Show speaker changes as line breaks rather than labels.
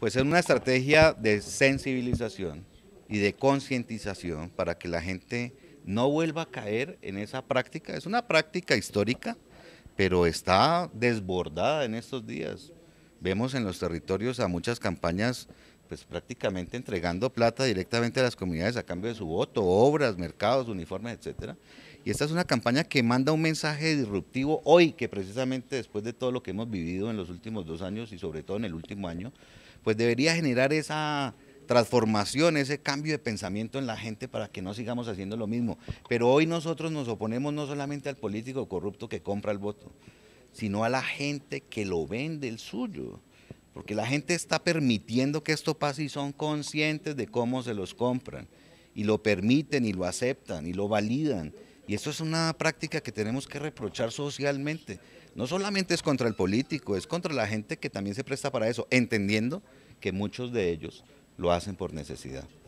Pues es una estrategia de sensibilización y de concientización para que la gente no vuelva a caer en esa práctica. Es una práctica histórica, pero está desbordada en estos días. Vemos en los territorios a muchas campañas pues prácticamente entregando plata directamente a las comunidades a cambio de su voto, obras, mercados, uniformes, etcétera. Y esta es una campaña que manda un mensaje disruptivo hoy, que precisamente después de todo lo que hemos vivido en los últimos dos años y sobre todo en el último año, pues debería generar esa transformación, ese cambio de pensamiento en la gente para que no sigamos haciendo lo mismo. Pero hoy nosotros nos oponemos no solamente al político corrupto que compra el voto, sino a la gente que lo vende el suyo. Porque la gente está permitiendo que esto pase y son conscientes de cómo se los compran. Y lo permiten y lo aceptan y lo validan. Y eso es una práctica que tenemos que reprochar socialmente. No solamente es contra el político, es contra la gente que también se presta para eso, entendiendo que muchos de ellos lo hacen por necesidad.